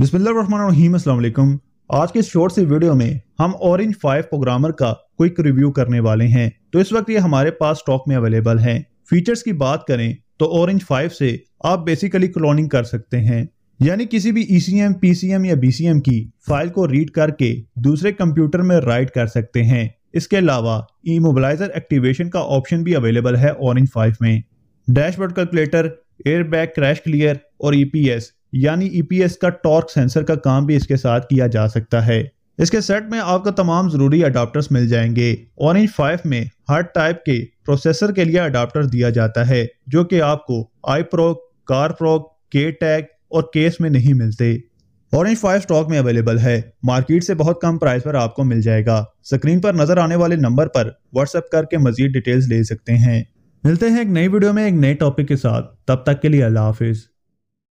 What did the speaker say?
बिस्मिल्लाम आज के शॉर्ट से वीडियो में हम ऑरेंज फाइव प्रोग्रामर का क्विक रिव्यू करने वाले हैं तो इस वक्त ये हमारे पास स्टॉक में अवेलेबल है फीचर्स की बात करें तो ऑरेंज फाइव से आप बेसिकली क्लोनिंग कर सकते हैं यानी किसी भी सी e एम या एम की फाइल को रीड करके दूसरे कंप्यूटर में राइट कर सकते हैं इसके अलावा ई मोबाइलाइजर एक्टिवेशन का ऑप्शन भी अवेलेबल है ऑरेंज फाइव में dashboard calculator airbag crash clear और ईपीएस e यानी ईपीएस e का टॉर्क सेंसर का काम भी इसके साथ किया जा सकता है इसके सेट में आपको तमाम ज़रूरी अडाप्टर्स मिल जाएंगे ऑरेंज फाइव में हर टाइप के प्रोसेसर के लिए अडाप्टर दिया जाता है जो कि आपको आई प्रो कार प्रो के टैग और केस में नहीं मिलते ऑरेंज फाइव स्टॉक में अवेलेबल है मार्केट से बहुत कम प्राइस पर आपको मिल जाएगा स्क्रीन पर नजर आने वाले नंबर पर व्हाट्सएप करके मजीद डिटेल्स ले सकते हैं मिलते हैं एक नई वीडियो में एक नए टॉपिक के साथ तब तक के लिए अल्लाह हाफिज़